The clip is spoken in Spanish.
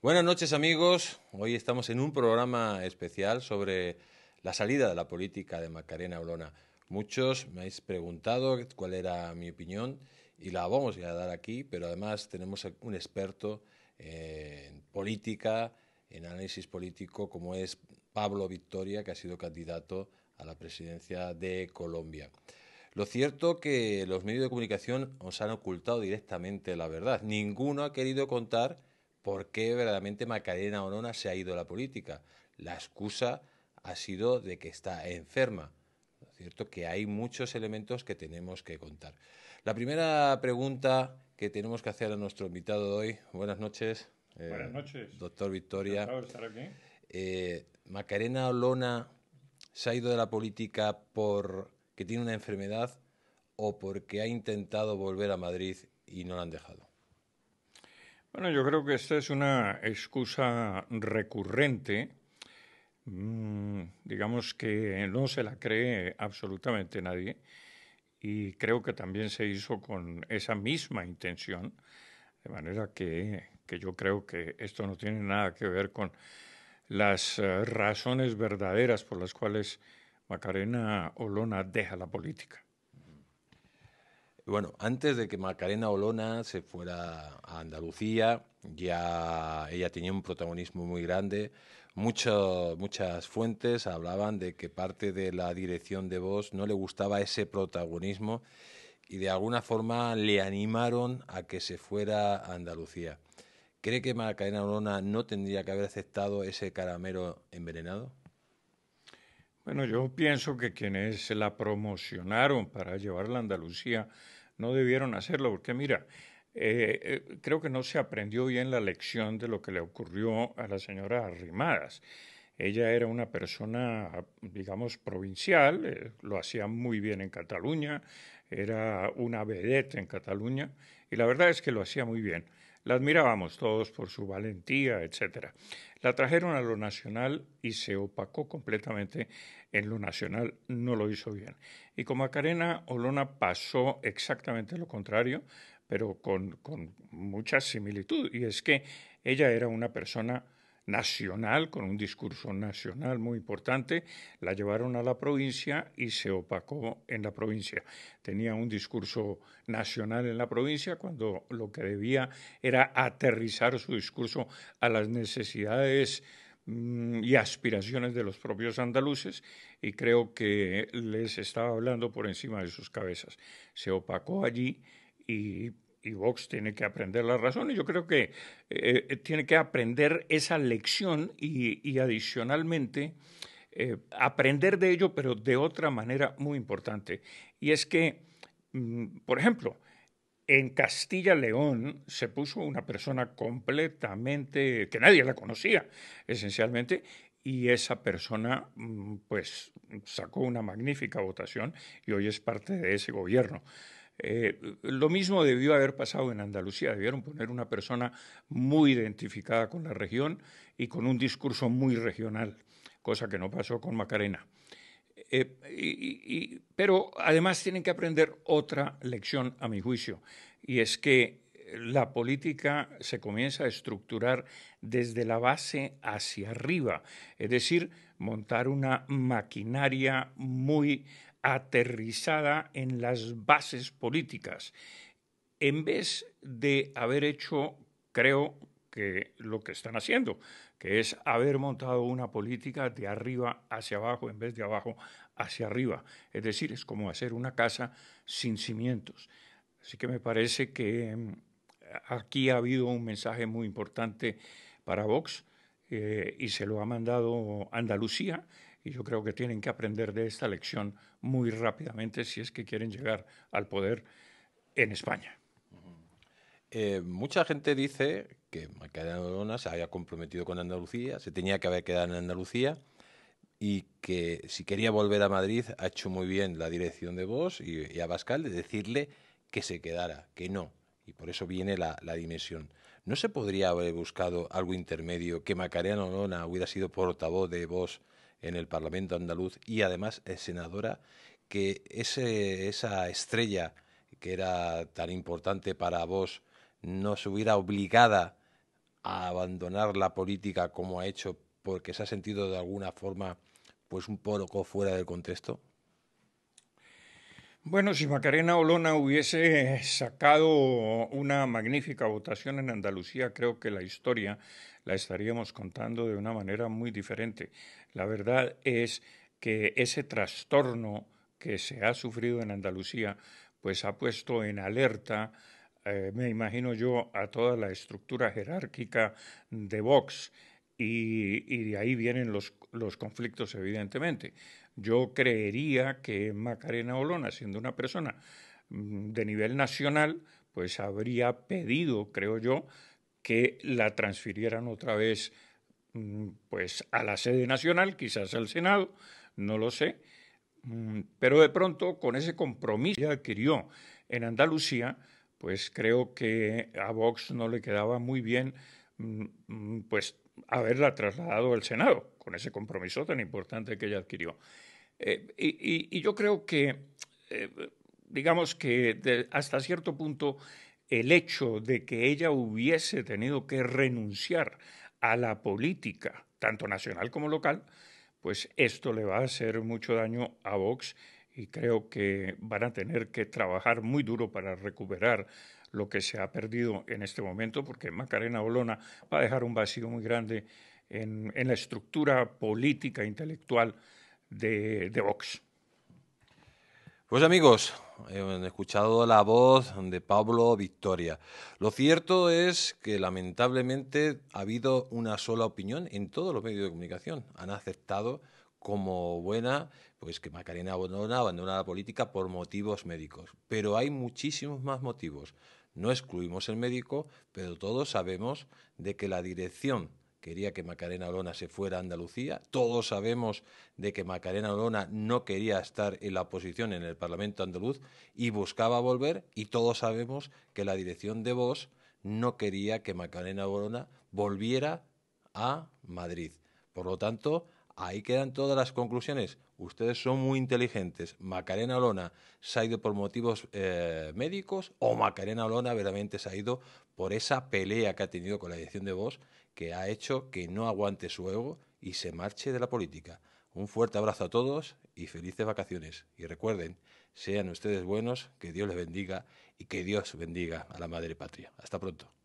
Buenas noches amigos, hoy estamos en un programa especial sobre la salida de la política de Macarena Olona. Muchos me habéis preguntado cuál era mi opinión y la vamos a dar aquí, pero además tenemos un experto eh, en política, en análisis político, como es Pablo Victoria, que ha sido candidato a la presidencia de Colombia. Lo cierto que los medios de comunicación os han ocultado directamente la verdad. Ninguno ha querido contar por qué verdaderamente Macarena Olona se ha ido a la política. La excusa ha sido de que está enferma. es cierto? Que hay muchos elementos que tenemos que contar. La primera pregunta que tenemos que hacer a nuestro invitado de hoy, buenas noches. Eh, buenas noches. Doctor Victoria. Por eh, Macarena Olona se ha ido de la política porque tiene una enfermedad o porque ha intentado volver a Madrid y no la han dejado. Bueno, yo creo que esta es una excusa recurrente, mm, digamos que no se la cree absolutamente nadie, y creo que también se hizo con esa misma intención, de manera que, que yo creo que esto no tiene nada que ver con las eh, razones verdaderas por las cuales Macarena Olona deja la política bueno, antes de que Macarena Olona se fuera a Andalucía, ya ella tenía un protagonismo muy grande. muchas fuentes hablaban de que parte de la dirección de voz no le gustaba ese protagonismo y de alguna forma le animaron a que se fuera a Andalucía. ¿Cree que Macarena Olona no tendría que haber aceptado ese caramelo envenenado? Bueno, yo pienso que quienes la promocionaron para llevarla a Andalucía no debieron hacerlo, porque mira, eh, eh, creo que no se aprendió bien la lección de lo que le ocurrió a la señora Arrimadas. Ella era una persona, digamos, provincial, eh, lo hacía muy bien en Cataluña, era una vedette en Cataluña y la verdad es que lo hacía muy bien. La admirábamos todos por su valentía, etc. La trajeron a lo nacional y se opacó completamente en lo nacional, no lo hizo bien. Y como a Macarena Olona pasó exactamente lo contrario, pero con mucha similitud, y es que ella era una persona nacional, con un discurso nacional muy importante, la llevaron a la provincia y se opacó en la provincia. Tenía un discurso nacional en la provincia cuando lo que debía era aterrizar su discurso a las necesidades mm, y aspiraciones de los propios andaluces y creo que les estaba hablando por encima de sus cabezas. Se opacó allí y y Vox tiene que aprender la razón y yo creo que eh, eh, tiene que aprender esa lección y, adicionalmente eh, aprender de ello, pero de otra manera muy importante. Y es que, mm, por ejemplo, en Castilla León se puso una persona completamente que nadie la conocía, esencialmente, y esa persona mm, pues sacó una magnífica votación y hoy es parte de ese gobierno. Eh, lo mismo debió haber pasado en Andalucía, debieron poner una persona muy identificada con la región y con un discurso muy regional, cosa que no pasó con Macarena. Eh, pero además tienen que aprender otra lección, a mi juicio, y es que la política se comienza a estructurar desde la base hacia arriba, es decir, montar una maquinaria muy aterrizada en las bases políticas, en vez de haber hecho, creo que lo que están haciendo, que es haber montado una política de arriba hacia abajo en vez de abajo hacia arriba. Es decir, es como hacer una casa sin cimientos. Así que me parece que mm, aquí ha habido un mensaje muy importante para Vox eh, y se lo ha mandado Andalucía y yo creo que tienen que aprender de esta lección muy rápidamente si es que quieren llegar al poder en España. Eh, mucha gente dice que Macarena se había comprometido con Andalucía, se tenía que haber quedado en Andalucía y que si quería volver a Madrid ha hecho muy bien la dirección de Vos y, a Bascal de decirle que se quedara, que no. Y por eso viene la, dimensión. ¿No se podría haber buscado algo intermedio que Macarena Olona hubiera sido portavoz de Vos en el Parlamento andaluz y además es senadora, que esa estrella que era tan importante para vos no se hubiera obligada a abandonar la política como ha hecho porque se ha sentido de alguna forma pues un poco fuera del contexto? Bueno, si Macarena Olona hubiese sacado una magnífica votación en Andalucía, creo que la historia la estaríamos contando de una manera muy diferente. La verdad es que ese trastorno que se ha sufrido en Andalucía, pues ha puesto en alerta, eh, me imagino yo, a toda la estructura jerárquica de Vox. Y, de ahí vienen los, los conflictos, evidentemente. Yo creería que Macarena Olona, siendo una persona mm, de nivel nacional, pues habría pedido, creo yo, que la transfirieran otra vez Mm, pues a la sede nacional, quizás al Senado, no lo sé, mm, pero de pronto con ese compromiso que adquirió en Andalucía, pues creo que a Vox no le quedaba muy bien mm, pues haberla trasladado al Senado, con ese compromiso tan importante que ella adquirió. Eh, y, yo creo que, eh, digamos que hasta cierto punto, el hecho de que ella hubiese tenido que renunciar a la política, tanto nacional como local, pues esto le va a hacer mucho daño a Vox y creo que van a tener que trabajar muy duro para recuperar lo que se ha perdido en este momento, porque Macarena Olona va a dejar un vacío muy grande en, la estructura política intelectual de Vox. Pues amigos, hemos eh, escuchado la voz de Pablo Victoria. Lo cierto es que lamentablemente ha habido una sola opinión en todos los medios de comunicación. Han aceptado como buena pues que Macarena abandona abandona la política por motivos médicos. Pero hay muchísimos más motivos. No excluimos el médico, pero todos sabemos de que la dirección quería que Macarena Olona se fuera a Andalucía. Todos sabemos de que Macarena Olona no quería estar en la oposición en el Parlamento andaluz y buscaba volver y todos sabemos que la dirección de Vox no quería que Macarena Olona volviera a Madrid. Por lo tanto, Ahí quedan todas las conclusiones. Ustedes son muy inteligentes. Macarena Lona se ha ido por motivos eh, médicos o Macarena Lona verdaderamente se ha ido por esa pelea que ha tenido con la edición de voz que ha hecho que no aguante su ego y se marche de la política. Un fuerte abrazo a todos y felices vacaciones. Y recuerden, sean ustedes buenos, que Dios les bendiga y que Dios bendiga a la Madre Patria. Hasta pronto.